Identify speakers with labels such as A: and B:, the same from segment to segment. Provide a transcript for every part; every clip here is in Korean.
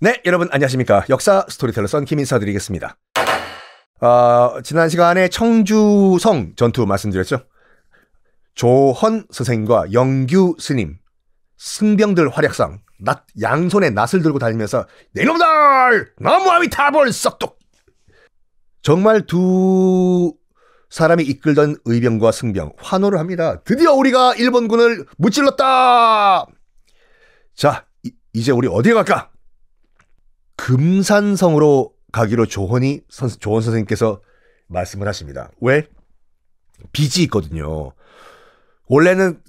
A: 네, 여러분 안녕하십니까. 역사 스토리텔러 썬김 인사드리겠습니다. 어, 지난 시간에 청주성 전투 말씀드렸죠. 조헌 선생과 영규 스님, 승병들 활약상, 낫, 양손에 낫을 들고 다니면서 내놈들! 너무아미 타볼 썩둑! 정말 두 사람이 이끌던 의병과 승병 환호를 합니다. 드디어 우리가 일본군을 무찔렀다. 자, 이, 이제 우리 어디에 갈까? 금산성으로 가기로 조헌이 선, 조헌 선생님께서 말씀을 하십니다. 왜? 빚이 있거든요. 원래는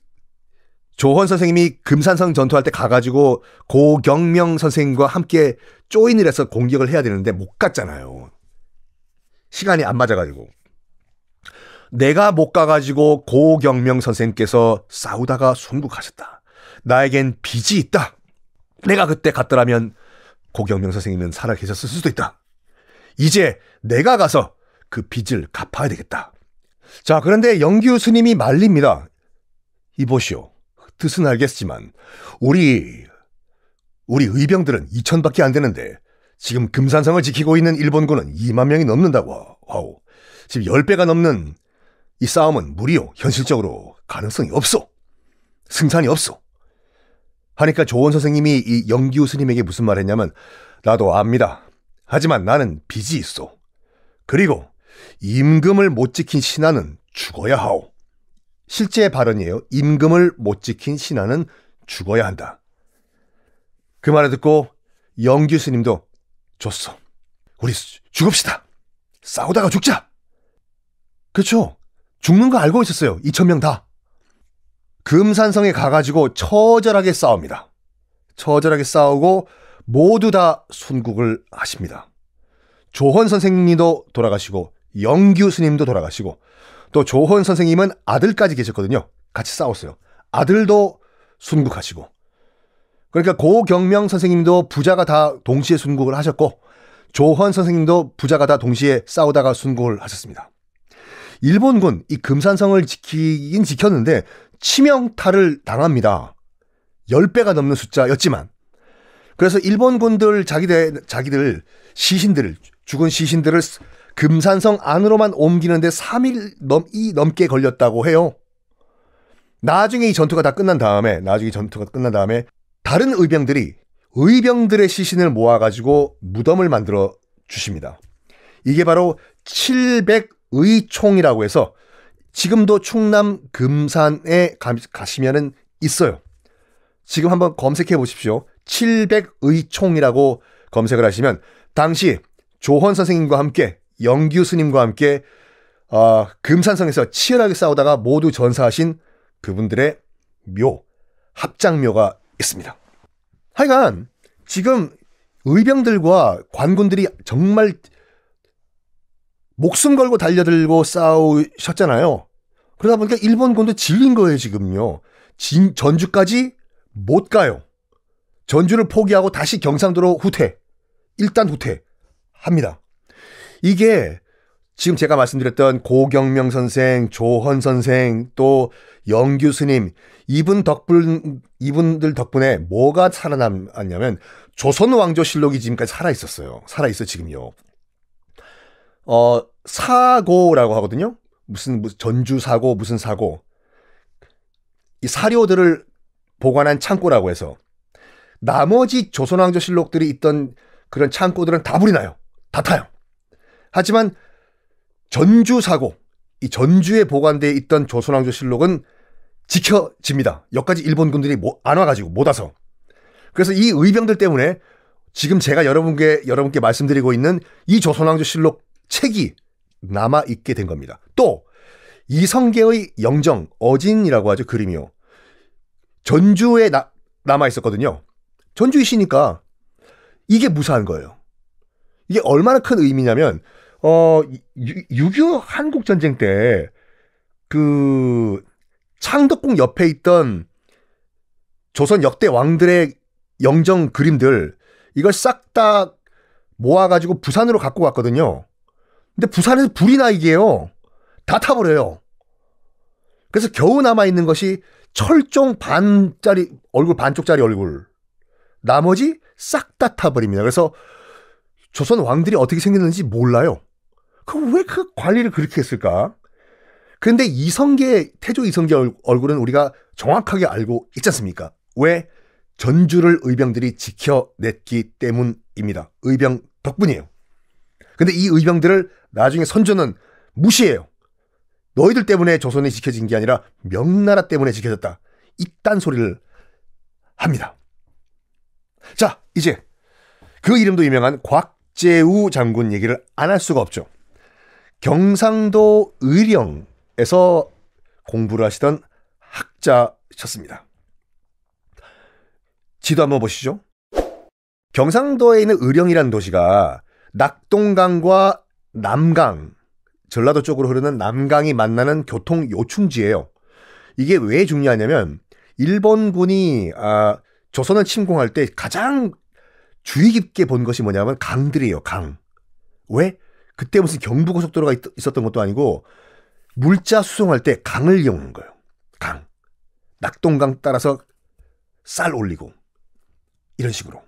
A: 조헌 선생님이 금산성 전투할 때 가가지고 고경명 선생님과 함께 쪼인을 해서 공격을 해야 되는데 못 갔잖아요. 시간이 안 맞아가지고. 내가 못 가가지고 고경명 선생께서 싸우다가 순국하셨다. 나에겐 빚이 있다. 내가 그때 갔더라면 고경명 선생님은 살아 계셨을 수도 있다. 이제 내가 가서 그 빚을 갚아야 되겠다. 자, 그런데 영규 스님이 말립니다. 이보시오. 뜻은 알겠지만, 우리, 우리 의병들은 2천밖에 안 되는데, 지금 금산성을 지키고 있는 일본군은 2만 명이 넘는다고. 와우. 지금 10배가 넘는 이 싸움은 무리요. 현실적으로 가능성이 없어. 승산이 없어. 하니까 조원 선생님이 이 영기우 스님에게 무슨 말 했냐면 나도 압니다. 하지만 나는 빚이 있어. 그리고 임금을 못 지킨 신하는 죽어야 하오. 실제 발언이에요. 임금을 못 지킨 신하는 죽어야 한다. 그 말을 듣고 영규 스님도 좋소. 우리 죽읍시다. 싸우다가 죽자. 그쵸? 죽는 거 알고 있었어요. 2천명 다. 금산성에 가가지고 처절하게 싸웁니다. 처절하게 싸우고 모두 다 순국을 하십니다. 조헌 선생님도 돌아가시고 영규 스님도 돌아가시고 또 조헌 선생님은 아들까지 계셨거든요. 같이 싸웠어요. 아들도 순국하시고 그러니까 고경명 선생님도 부자가 다 동시에 순국을 하셨고 조헌 선생님도 부자가 다 동시에 싸우다가 순국을 하셨습니다. 일본군 이 금산성을 지키긴 지켰는데 치명타를 당합니다. 10배가 넘는 숫자였지만 그래서 일본군들 자기들 자기들 시신들을 죽은 시신들을 금산성 안으로만 옮기는데 3일 넘, 이 넘게 걸렸다고 해요. 나중에 이 전투가 다 끝난 다음에, 나중에 전투가 끝난 다음에, 다른 의병들이 의병들의 시신을 모아가지고 무덤을 만들어 주십니다. 이게 바로 700 의총이라고 해서 지금도 충남 금산에 가시면은 있어요. 지금 한번 검색해 보십시오. 700의총이라고 검색을 하시면 당시 조헌 선생님과 함께 영규 스님과 함께 어, 금산성에서 치열하게 싸우다가 모두 전사하신 그분들의 묘 합장묘가 있습니다. 하여간 지금 의병들과 관군들이 정말 목숨 걸고 달려들고 싸우셨잖아요. 그러다 보니까 일본군도 질린 거예요, 지금요. 진, 전주까지 못 가요. 전주를 포기하고 다시 경상도로 후퇴. 일단 후퇴. 합니다. 이게 지금 제가 말씀드렸던 고경명 선생, 조헌 선생, 또 영규 스님, 이분 덕분, 이분들 덕분에 뭐가 살아남았냐면 조선 왕조 실록이 지금까지 살아있었어요. 살아있어, 지금요. 어, 사고라고 하거든요. 무슨, 무슨 전주 사고, 무슨 사고. 이 사료들을 보관한 창고라고 해서 나머지 조선왕조실록들이 있던 그런 창고들은 다 불이 나요. 다 타요. 하지만 전주 사고, 이 전주에 보관돼 있던 조선왕조실록은 지켜집니다. 여기까지 일본군들이 안 와가지고 못 와서. 그래서 이 의병들 때문에 지금 제가 여러분께 여러분께 말씀드리고 있는 이 조선왕조실록 책이 남아 있게 된 겁니다. 또 이성계의 영정 어진이라고 하죠 그림이요. 전주에 나, 남아 있었거든요. 전주이시니까 이게 무사한 거예요. 이게 얼마나 큰 의미냐면 어6.25 한국 전쟁 때 그 창덕궁 옆에 있던 조선 역대 왕들의 영정 그림들 이걸 싹 다 모아가지고 부산으로 갖고 갔거든요 근데 부산에서 불이 나 이게요. 다 타버려요. 그래서 겨우 남아있는 것이 철종 반짜리 얼굴 반쪽짜리 얼굴. 나머지 싹 다 타버립니다. 그래서 조선 왕들이 어떻게 생겼는지 몰라요. 그럼 왜 그 관리를 그렇게 했을까? 근데 이성계 태조 이성계 얼굴은 우리가 정확하게 알고 있지 않습니까? 왜 전주를 의병들이 지켜냈기 때문입니다. 의병 덕분이에요. 근데 이 의병들을 나중에 선조는 무시해요. 너희들 때문에 조선이 지켜진 게 아니라 명나라 때문에 지켜졌다. 이딴 소리를 합니다. 자, 이제 그 이름도 유명한 곽재우 장군 얘기를 안 할 수가 없죠. 경상도 의령에서 공부를 하시던 학자셨습니다. 지도 한번 보시죠. 경상도에 있는 의령이라는 도시가 낙동강과 남강, 전라도 쪽으로 흐르는 남강이 만나는 교통 요충지예요. 이게 왜 중요하냐면 일본군이 아, 조선을 침공할 때 가장 주의 깊게 본 것이 뭐냐면 강들이에요. 강. 왜? 그때 무슨 경부고속도로가 있, 었던 것도 아니고 물자 수송할 때 강을 이용하는 거예요. 강. 낙동강 따라서 쌀 올리고 이런 식으로.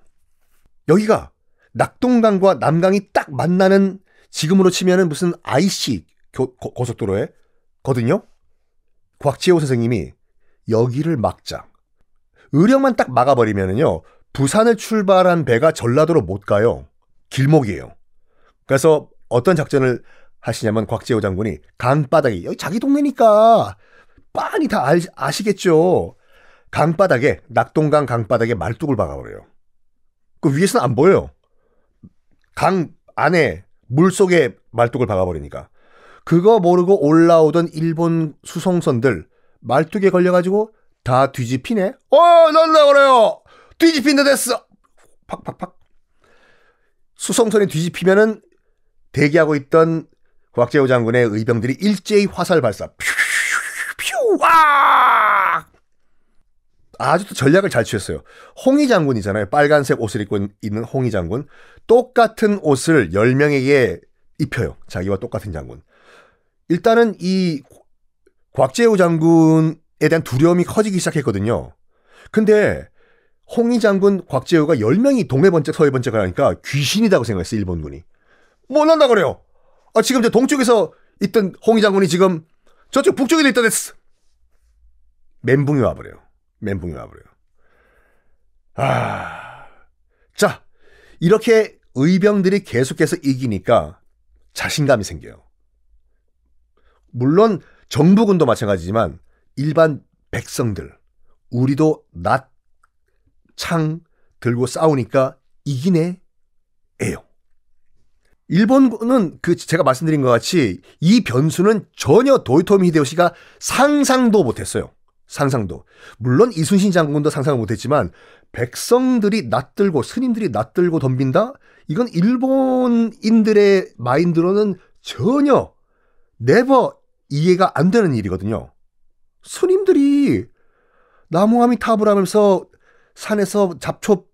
A: 여기가 낙동강과 남강이 딱 만나는 지금으로 치면은 무슨 IC 교, 고, 고속도로에 거든요. 곽지호 선생님이 여기를 막자. 의령만 딱 막아버리면은요. 부산을 출발한 배가 전라도로 못 가요. 길목이에요. 그래서 어떤 작전을 하시냐면 곽재호 장군이 강바닥에 여기 자기 동네니까 빤히 다 알, 아시겠죠. 강바닥에 낙동강 강바닥에 말뚝을 박아버려요. 그 위에서는 안 보여요. 강 안에 물 속에 말뚝을 박아버리니까 그거 모르고 올라오던 일본 수송선들 말뚝에 걸려가지고 다 뒤집히네. 어, 난다 그래요. 뒤집힌다 됐어. 팍팍팍. 수송선이 뒤집히면은 대기하고 있던 곽재호 장군의 의병들이 일제히 화살 발사. 퓨, 퓨, 와! 아주 또 전략을 잘 취했어요. 홍희 장군이잖아요. 빨간색 옷을 입고 있는 홍희 장군. 똑같은 옷을 10명에게 입혀요. 자기와 똑같은 장군. 일단은 이 곽재우 장군에 대한 두려움이 커지기 시작했거든요. 근데 홍희 장군, 곽재우가 10명이 동해 번째 서해 번쩍 째 하니까 귀신이라고 생각했어, 일본군이. 못난다 그래요. 아, 지금 저 동쪽에서 있던 홍희 장군이 지금 저쪽 북쪽에 있다 됐어. 멘붕이 와버려요. 멘붕이 와버려요. 아, 자 이렇게 의병들이 계속해서 이기니까 자신감이 생겨요. 물론 정부군도 마찬가지지만 일반 백성들 우리도 낮창 들고 싸우니까 이기네 에요. 일본은 군그 제가 말씀드린 것 같이 이 변수는 전혀 도이토미 히데요시가 상상도 못했어요. 상상도. 물론 이순신 장군도 상상을 못했지만 백성들이 낯들고 스님들이 낯들고 덤빈다? 이건 일본인들의 마인드로는 전혀 네버 이해가 안 되는 일이거든요. 스님들이 나무아미타불 하면서 산에서 잡초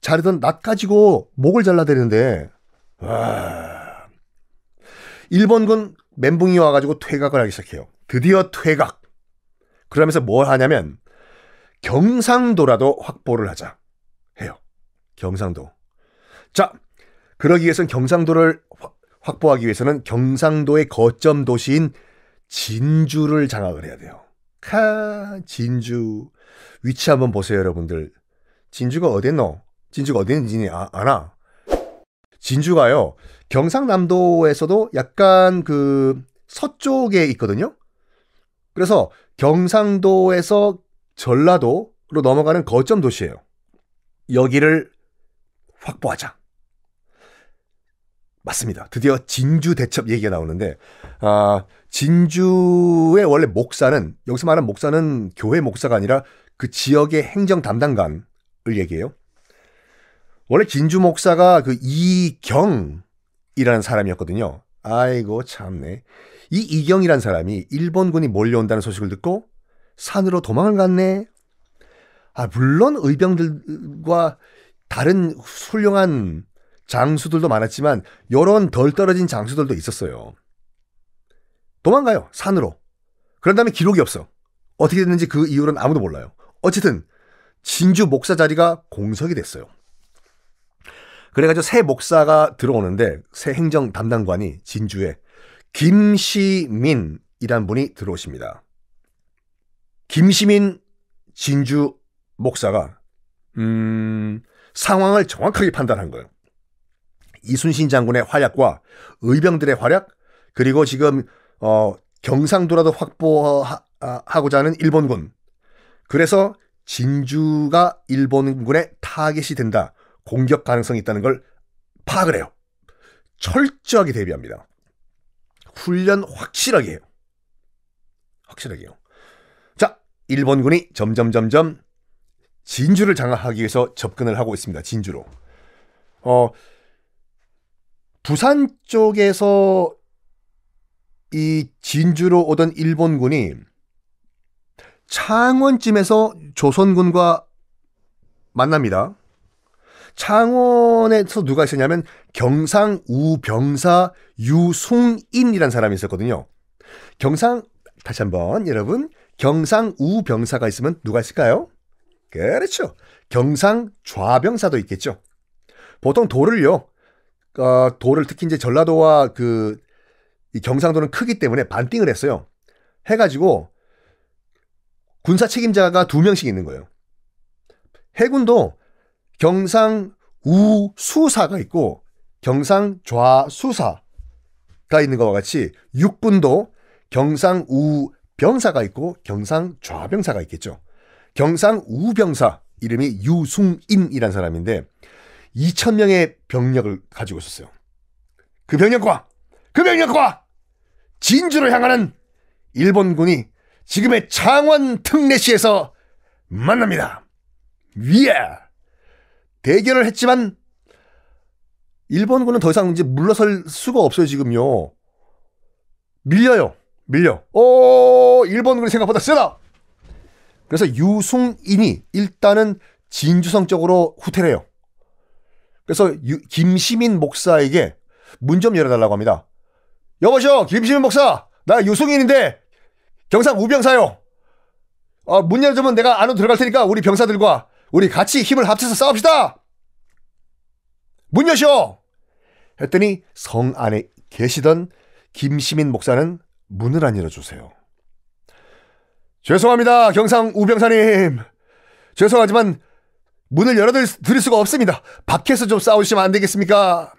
A: 자르던 낫 가지고 목을 잘라대는데 와... 일본군 멘붕이 와가지고 퇴각을 하기 시작해요. 드디어 퇴각. 그러면서 뭘 하냐면 경상도라도 확보를 하자 해요. 경상도. 자, 그러기 위해선 경상도를 확보하기 위해서는 경상도의 거점 도시인 진주를 장악을 해야 돼요. 카 진주 위치 한번 보세요, 여러분들. 진주가 어딨노? 진주가 어는지 아, 아나? 진주가요. 경상남도에서도 약간 그 서쪽에 있거든요. 그래서 경상도에서 전라도로 넘어가는 거점 도시예요. 여기를 확보하자. 맞습니다. 드디어 진주 대첩 얘기가 나오는데, 아, 진주의 원래 목사는, 여기서 말하는 목사는 교회 목사가 아니라 그 지역의 행정 담당관을 얘기해요. 원래 진주 목사가 그 이경이라는 사람이었거든요. 아이고, 참네. 이 이경이란 사람이 일본군이 몰려온다는 소식을 듣고 산으로 도망을 갔네. 아, 물론 의병들과 다른 훌륭한 장수들도 많았지만 요런 덜 떨어진 장수들도 있었어요. 도망가요. 산으로. 그런 다음에 기록이 없어. 어떻게 됐는지 그이유는 아무도 몰라요. 어쨌든 진주 목사 자리가 공석이 됐어요. 그래가지고 새 목사가 들어오는데 새 행정 담당관이 진주에 김시민이란 분이 들어오십니다. 김시민 진주 목사가 음, 상황을 정확하게 판단한 거예요. 이순신 장군의 활약과 의병들의 활약 그리고 지금 어, 경상도라도 확보하고자 하는 일본군. 그래서 진주가 일본군의 타겟이 된다. 공격 가능성이 있다는 걸 파악을 해요. 철저하게 대비합니다. 훈련 확실하게 해요. 확실하게 해요. 자, 일본군이 점점 점점 진주를 장악하기 위해서 접근을 하고 있습니다. 진주로. 어, 부산 쪽에서 이 진주로 오던 일본군이 창원쯤에서 조선군과 만납니다. 창원에서 누가 있었냐면 경상 우병사 유송인이라는 사람이 있었거든요. 경상 다시 한번 여러분 경상 우병사가 있으면 누가 있을까요? 그렇죠. 경상 좌병사도 있겠죠. 보통 돌을요. 어, 돌을 특히 이제 전라도와 그 경상도는 크기 때문에 반띵을 했어요. 해가지고 군사 책임자가 두 명씩 있는 거예요. 해군도 경상 우수사가 있고 경상 좌수사가 있는 것과 같이 육군도 경상 우병사가 있고 경상 좌병사가 있겠죠. 경상 우병사 이름이 유승인이라는 사람인데 2천명의 병력을 가지고 있었어요. 그 병력과 그 병력과 진주를 향하는 일본군이 지금의 창원 특례시에서 만납니다. 위에 yeah. 대결을 했지만 일본군은 더 이상 이제 물러설 수가 없어요 지금요. 밀려요. 밀려. 오 일본군이 생각보다 세다. 그래서 유승인이 일단은 진주성 쪽으로 후퇴를 해요. 그래서 유, 김시민 목사에게 문 좀 열어달라고 합니다. 여보시오 김시민 목사 나 유승인인데 경상 우병사요. 어, 문 열어주면 내가 안으로 들어갈 테니까 우리 병사들과 우리 같이 힘을 합쳐서 싸웁시다! 문 여시오! 했더니 성 안에 계시던 김시민 목사는 문을 안 열어주세요. 죄송합니다, 경상 우병사님. 죄송하지만 문을 열어드릴 수가 없습니다. 밖에서 좀 싸우시면 안 되겠습니까?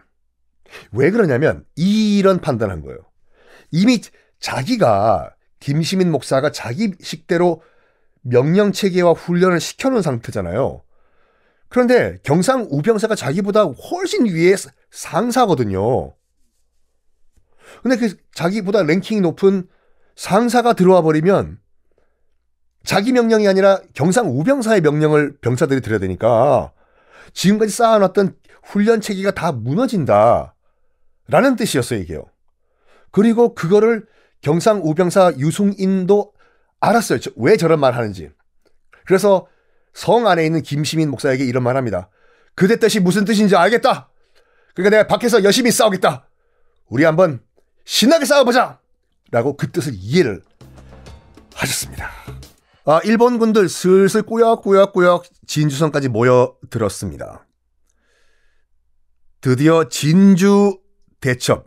A: 왜 그러냐면 이런 판단한 거예요. 이미 자기가 김시민 목사가 자기 식대로 명령 체계와 훈련을 시켜놓은 상태잖아요. 그런데 경상 우병사가 자기보다 훨씬 위에 상사거든요. 근데 그 자기보다 랭킹이 높은 상사가 들어와 버리면 자기 명령이 아니라 경상 우병사의 명령을 병사들이 들어야 되니까 지금까지 쌓아놨던 훈련 체계가 다 무너진다. 라는 뜻이었어요, 이게요. 그리고 그거를 경상 우병사 유승인도 알았어요. 저, 왜 저런 말 하는지. 그래서 성 안에 있는 김시민 목사에게 이런 말 합니다. 그대 뜻이 무슨 뜻인지 알겠다. 그러니까 내가 밖에서 열심히 싸우겠다. 우리 한번 신나게 싸워보자. 라고 그 뜻을 이해를 하셨습니다. 아, 일본군들 슬슬 꾸역꾸역꾸역 진주성까지 모여들었습니다. 드디어 진주 대첩이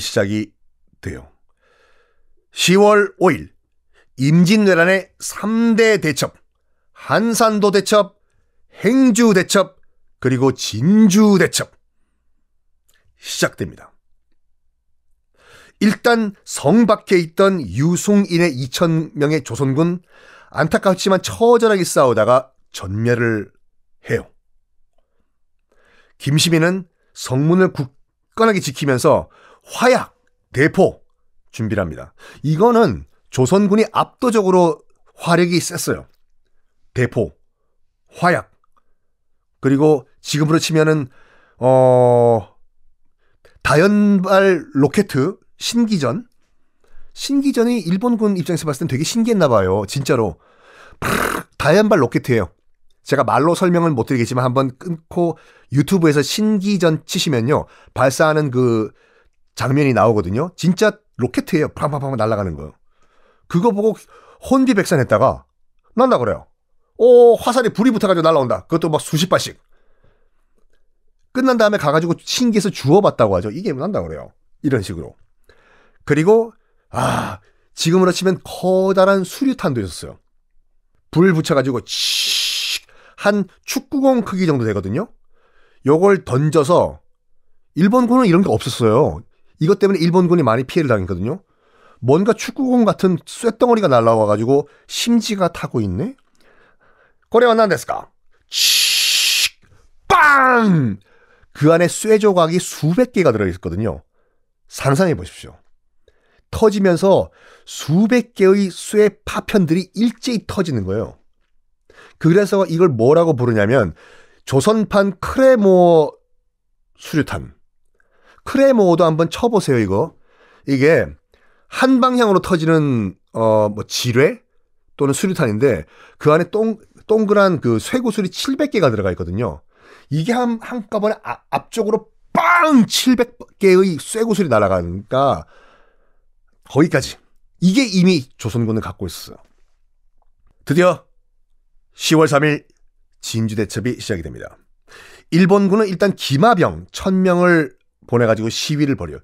A: 시작이 돼요. 10월 5일 임진왜란의 3대 대첩, 한산도 대첩, 행주 대첩, 그리고 진주 대첩. 시작됩니다. 일단 성 밖에 있던 유송인의 2천명의 조선군 안타깝지만 처절하게 싸우다가 전멸을 해요. 김시민은 성문을 굳건하게 지키면서 화약, 대포 준비를 합니다. 이거는 조선군이 압도적으로 화력이 셌어요. 대포, 화약, 그리고 지금으로 치면은 어 다연발 로켓 신기전 신기전이 일본군 입장에서 봤을 땐 되게 신기했나 봐요. 진짜로 다연발 로켓이에요. 제가 말로 설명을못 드리겠지만 한번 끊고 유튜브에서 신기전 치시면요 발사하는 그 장면이 나오거든요. 진짜 로켓이에요. 팡팡팡 날아가는 거요. 그거 보고 혼비백산했다가 난다 그래요. 오 어, 화살이 불이 붙어가지고 날라온다. 그것도 막 수십 발씩. 끝난 다음에 가가지고 신기해서 주워봤다고 하죠. 이게 난다 그래요. 이런 식으로. 그리고 아 지금으로 치면 커다란 수류탄도 있었어요. 불 붙여가지고 한 축구공 크기 정도 되거든요. 요걸 던져서 일본군은 이런 게 없었어요. 이것 때문에 일본군이 많이 피해를 당했거든요. 뭔가 축구공 같은 쇳덩어리가 날라와가지고 심지가 타고 있네? 거래 만난데스까? 치 빵! 그 안에 쇠 조각이 수백 개가 들어있었거든요. 상상해 보십시오. 터지면서 수백 개의 쇠 파편들이 일제히 터지는 거예요. 그래서 이걸 뭐라고 부르냐면 조선판 크레모 수류탄. 크레모도 한번 쳐보세요, 이거. 이게 한 방향으로 터지는 어 뭐 지뢰 또는 수류탄인데 그 안에 동 동그란 그 쇠구슬이 700개가 들어가 있거든요. 이게 한 한꺼번에 아, 앞쪽으로 빵 700개의 쇠구슬이 날아가니까 거기까지 이게 이미 조선군을 갖고 있었어요. 드디어 10월 3일 진주 대첩이 시작이 됩니다. 일본군은 일단 기마병 1000명을 보내가지고 시위를 벌여요.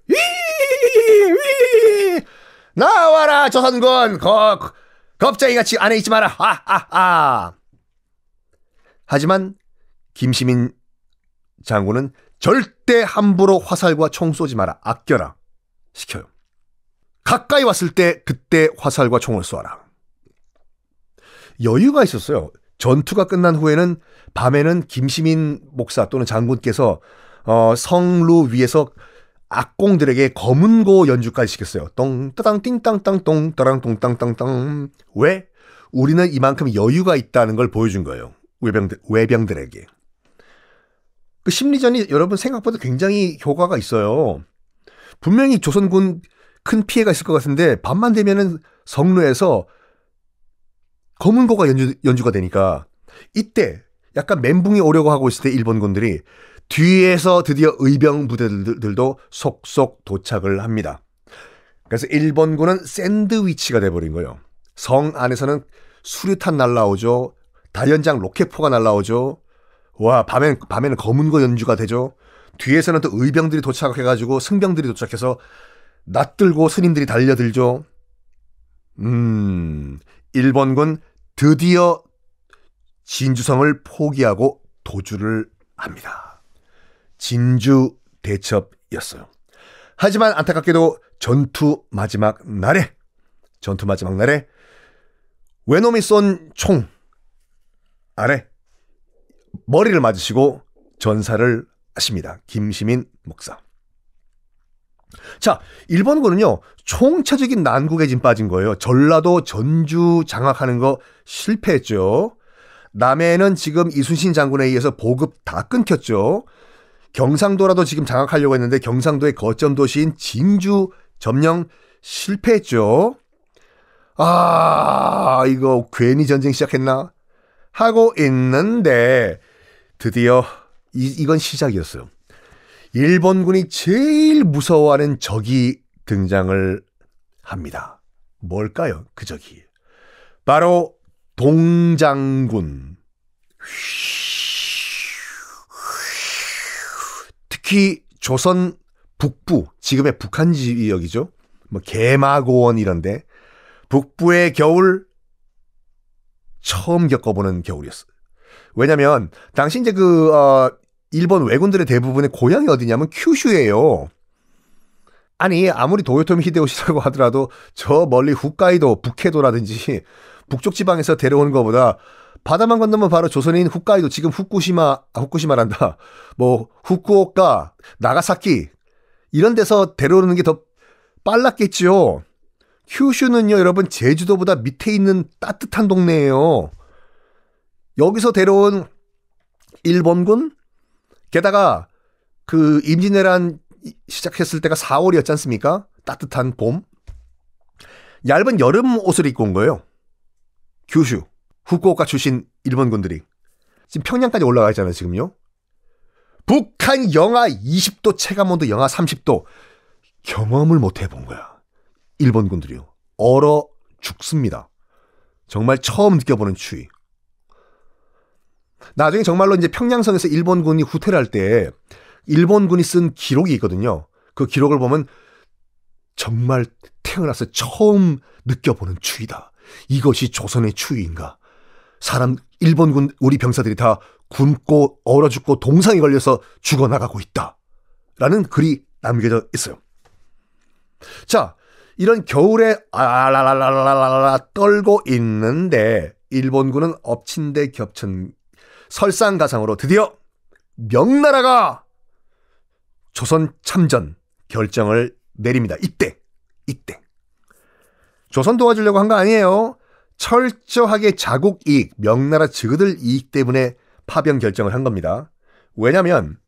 A: 나와라 조선군 거, 겁쟁이같이 안에 있지 마라 아아아 아, 아. 하지만 김시민 장군은 절대 함부로 화살과 총 쏘지 마라 아껴라 시켜요 가까이 왔을 때 그때 화살과 총을 쏘아라 여유가 있었어요 전투가 끝난 후에는 밤에는 김시민 목사 또는 장군께서 어, 성루 위에서 악공들에게 검은고 연주까지 시켰어요. 똥, 따당, 띵땅땅, 똥, 따랑, 똥땅땅땅. 왜? 우리는 이만큼 여유가 있다는 걸 보여준 거예요. 외병들, 외병들에게. 그 심리전이 여러분 생각보다 굉장히 효과가 있어요. 분명히 조선군 큰 피해가 있을 것 같은데 밤만 되면은 성루에서 검은고가 연주, 연주가 되니까 이때 약간 멘붕이 오려고 하고 있을 때 일본군들이 뒤에서 드디어 의병 부대들도 속속 도착을 합니다. 그래서 일본군은 샌드위치가 돼버린 거예요. 성 안에서는 수류탄 날라오죠. 다연장 로켓포가 날라오죠. 와, 밤엔, 밤에는 검은거 연주가 되죠. 뒤에서는 또 의병들이 도착해가지고 승병들이 도착해서 낯들고 스님들이 달려들죠. 음, 일본군 드디어 진주성을 포기하고 도주를 합니다. 진주 대첩이었어요. 하지만 안타깝게도 전투 마지막 날에 전투 마지막 날에 외놈이 쏜 총 아래 머리를 맞으시고 전사를 하십니다. 김시민 목사. 자, 일본군은요, 총체적인 난국에 진 빠진 거예요. 전라도 전주 장악하는 거 실패했죠. 남해는 지금 이순신 장군에 의해서 보급 다 끊겼죠. 경상도라도 지금 장악하려고 했는데 경상도의 거점 도시인 진주 점령 실패했죠. 아, 이거 괜히 전쟁 시작했나? 하고 있는데 드디어 이, 이건 시작이었어요. 일본군이 제일 무서워하는 적이 등장을 합니다. 뭘까요? 그 적이. 바로 동장군. 휘. 특히 조선 북부, 지금의 북한 지역이죠. 뭐 개마고원 이런데 북부의 겨울 처음 겪어보는 겨울이었어요. 왜냐면 당시 이제 그 어, 일본 왜군들의 대부분의 고향이 어디냐면 큐슈예요. 아니 아무리 도요토미 히데요시라고 하더라도 저 멀리 후카이도 북해도라든지 북쪽 지방에서 데려오는 것보다 바다만 건너면 바로 조선인 홋카이도 지금 후쿠시마 아, 후쿠시마란다. 뭐 후쿠오카, 나가사키 이런 데서 데려오는 게 더 빨랐겠지요. 큐슈는요, 여러분 제주도보다 밑에 있는 따뜻한 동네예요. 여기서 데려온 일본군 게다가 그 임진왜란 시작했을 때가 4월이었지 않습니까? 따뜻한 봄. 얇은 여름 옷을 입고 온 거예요. 규슈. 후쿠오카 출신 일본군들이 지금 평양까지 올라가 있잖아요, 지금요. 북한 영하 20도 체감온도 영하 30도 경험을 못 해본 거야. 일본군들이요. 얼어 죽습니다. 정말 처음 느껴보는 추위. 나중에 정말로 이제 평양성에서 일본군이 후퇴를 할때 일본군이 쓴 기록이 있거든요. 그 기록을 보면 정말 태어나서 처음 느껴보는 추위다. 이것이 조선의 추위인가? 사람 일본군 우리 병사들이 다 굶고 얼어 죽고 동상이 걸려서 죽어 나가고 있다라는 글이 남겨져 있어요. 자, 이런 겨울에 아라라라라라 떨고 있는데 일본군은 엎친 데 겹친 설상가상으로 드디어 명나라가 조선 참전 결정을 내립니다. 이때, 이때. 조선 도와주려고 한 거 아니에요. 철저하게 자국 이익, 명나라 측들 이익 때문에 파병 결정을 한 겁니다. 왜냐면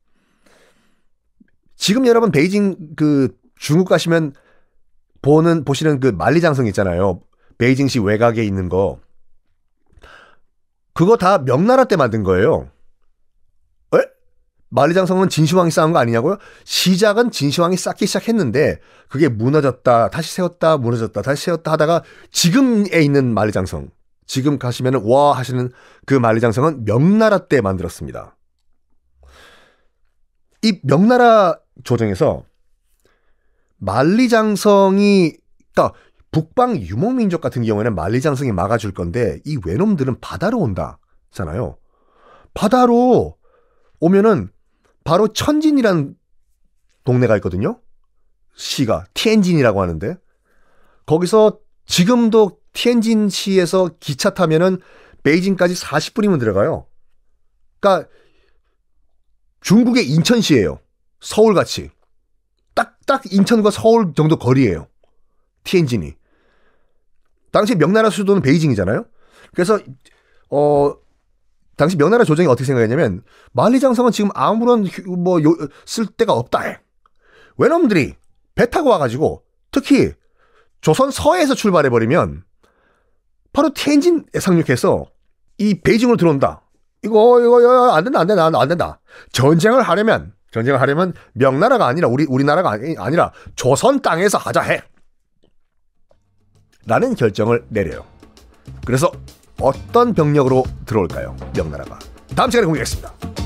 A: 지금 여러분 베이징 그 중국 가시면 보는 보시는 그 만리장성 있잖아요. 베이징시 외곽에 있는 거. 그거 다 명나라 때 만든 거예요. 만리장성은 진시황이 쌓은 거 아니냐고요? 시작은 진시황이 쌓기 시작했는데 그게 무너졌다 다시 세웠다 무너졌다 다시 세웠다 하다가 지금에 있는 만리장성 지금 가시면 와 하시는 그 만리장성은 명나라 때 만들었습니다. 이 명나라 조정에서 만리장성이 그러니까 북방 유목민족 같은 경우에는 만리장성이 막아줄 건데 이 외놈들은 바다로 온다잖아요. 바다로 오면은 바로 천진이라는 동네가 있거든요. 시가 티엔진이라고 하는데 거기서 지금도 티엔진 시에서 기차 타면은 베이징까지 40분이면 들어가요. 그러니까 중국의 인천시예요. 서울같이 딱 딱 인천과 서울 정도 거리예요. 티엔진이 당시 명나라 수도는 베이징이잖아요. 그래서 어 당시 명나라 조정이 어떻게 생각했냐면 만리장성은 지금 아무런 뭐 쓸 데가 없다. 외놈들이 배 타고 와가지고 특히 조선 서해에서 출발해 버리면 바로 텐진에 상륙해서 이 베이징으로 들어온다. 이거 이거, 이거 안 된다 안 된다 안 된다. 전쟁을 하려면 전쟁을 하려면 명나라가 아니라 우리 우리나라가 아니, 아니라 조선 땅에서 하자 해. 라는 결정을 내려요. 그래서 어떤 병력으로 들어올까요? 명나라가 다음 시간에 공개하겠습니다.